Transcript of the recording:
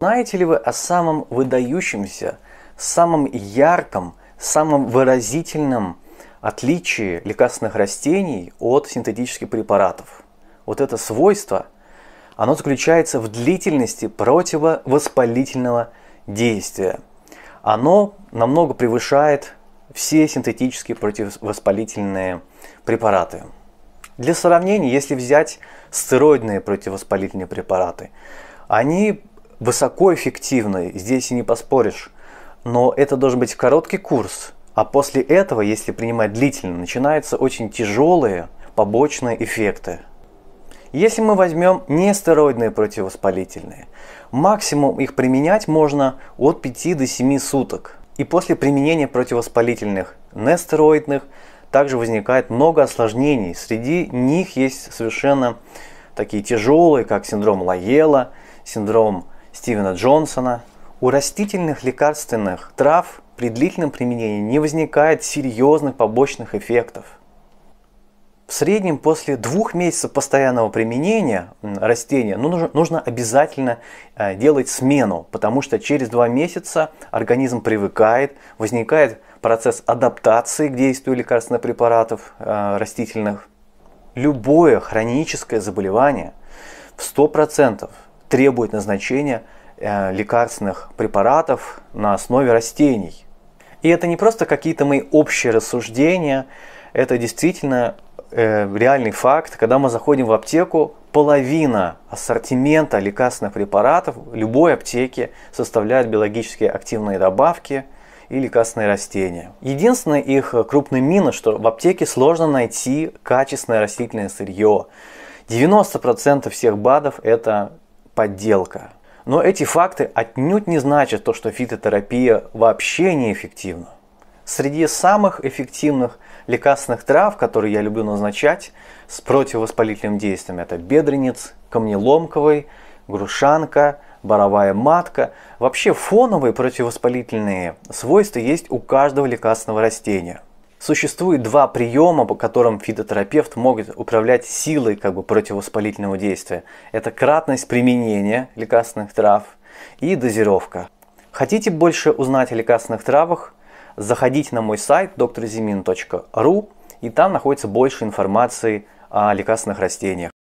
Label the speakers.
Speaker 1: Знаете ли вы о самом выдающемся, самом ярком, самом выразительном отличии лекарственных растений от синтетических препаратов? Вот это свойство, оно заключается в длительности противовоспалительного действия. Оно намного превышает все синтетические противовоспалительные препараты. Для сравнения, если взять стероидные противовоспалительные препараты, они высокоэффективный, здесь и не поспоришь. Но это должен быть короткий курс, а после этого, если принимать длительно, начинаются очень тяжелые побочные эффекты. Если мы возьмем нестероидные противовоспалительные, максимум их применять можно от 5 до 7 суток. И после применения противовоспалительных нестероидных также возникает много осложнений. Среди них есть совершенно такие тяжелые, как синдром Лаела, синдром Стивена Джонсона. У растительных лекарственных трав при длительном применении не возникает серьезных побочных эффектов. В среднем после двух месяцев постоянного применения растения ну, нужно, нужно обязательно э, делать смену, потому что через два месяца организм привыкает, возникает процесс адаптации к действию лекарственных препаратов э, растительных. Любое хроническое заболевание в 100% требует назначения э, лекарственных препаратов на основе растений. И это не просто какие-то мои общие рассуждения, это действительно э, реальный факт, когда мы заходим в аптеку, половина ассортимента лекарственных препаратов в любой аптеке составляют биологически активные добавки и лекарственные растения. Единственный их крупный минус, что в аптеке сложно найти качественное растительное сырье. 90% всех БАДов это подделка. Но эти факты отнюдь не значат то, что фитотерапия вообще неэффективна. Среди самых эффективных лекарственных трав, которые я люблю назначать с противовоспалительным действием, это бедренец, камнеломковый, грушанка, боровая матка. Вообще фоновые противовоспалительные свойства есть у каждого лекарственного растения – Существует два приема, по которым фитотерапевт может управлять силой как бы, противовоспалительного действия. Это кратность применения лекарственных трав и дозировка. Хотите больше узнать о лекарственных травах? Заходите на мой сайт drzemin.ru и там находится больше информации о лекарственных растениях.